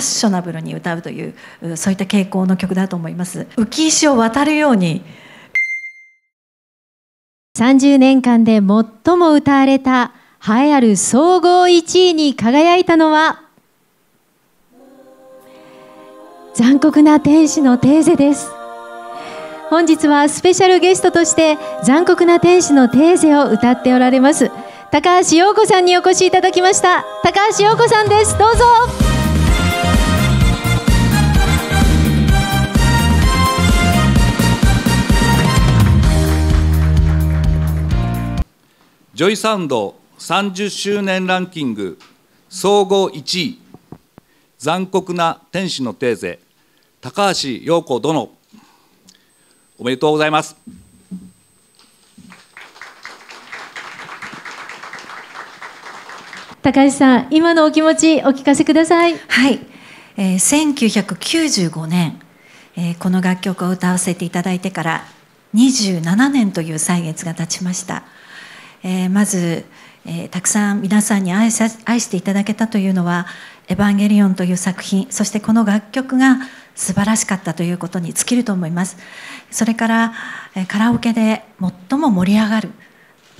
ッショナブルに歌うというそういった傾向の曲だと思います浮石を渡るように30年間で最も歌われた栄えある総合1位に輝いたのは残酷な天使のテーゼです本日はスペシャルゲストとして残酷な天使のテーゼを歌っておられます高橋洋子さんにお越しいただきました高橋洋子さんですどうぞジョイサウンド30周年ランキング総合1位、残酷な天使のテーゼ、高橋洋子殿、おめでとうございます。高橋さん、今のお気持ち、お聞かせください。はい、えー、1995年、えー、この楽曲を歌わせていただいてから27年という歳月が経ちました。えー、まず、えー、たくさん皆さんに愛さ愛していただけたというのは「エヴァンゲリオン」という作品そしてこの楽曲が素晴らしかったということに尽きると思いますそれから、えー、カラオケで最も盛り上がる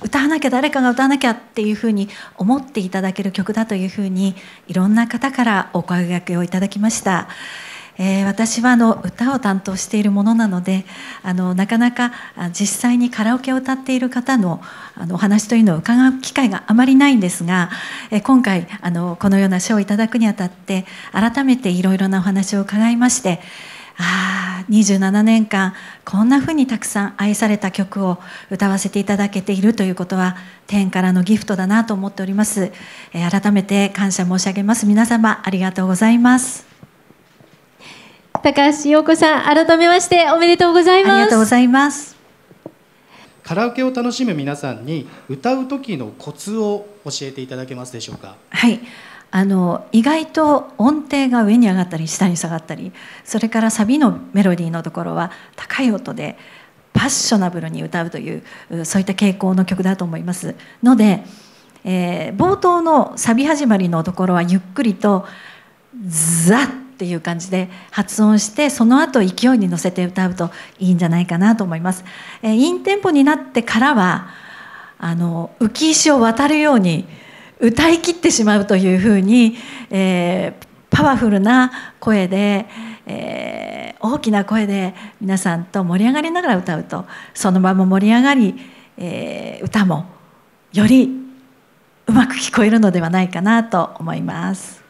歌わなきゃ誰かが歌わなきゃっていうふうに思っていただける曲だというふうにいろんな方からお声がけをいただきました。えー、私はあの歌を担当しているものなのであのなかなか実際にカラオケを歌っている方のあのお話というのを伺う機会があまりないんですが、えー、今回あのこのような賞をいただくにあたって改めていろいろなお話を伺いましてああ27年間こんなふうにたくさん愛された曲を歌わせていただけているということは天からのギフトだなと思っております、えー、改めて感謝申し上げます皆様ありがとうございます高橋洋子さん、改めましておめでとうございます。ありがとうございます。カラオケを楽しむ皆さんに歌う時のコツを教えていただけますでしょうか。はい。あの意外と音程が上に上がったり下に下がったりそれからサビのメロディーのところは高い音でパッショナブルに歌うというそういった傾向の曲だと思いますので、えー、冒頭のサビ始まりのところはゆっくりとザッっていう感じで発音してその後勢いに乗せて歌うといいんじゃないかなと思います。えー、インテンポになってからはあの浮石を渡るように歌い切ってしまうというふうに、えー、パワフルな声で、えー、大きな声で皆さんと盛り上がりながら歌うとその場も盛り上がり、えー、歌もよりうまく聞こえるのではないかなと思います。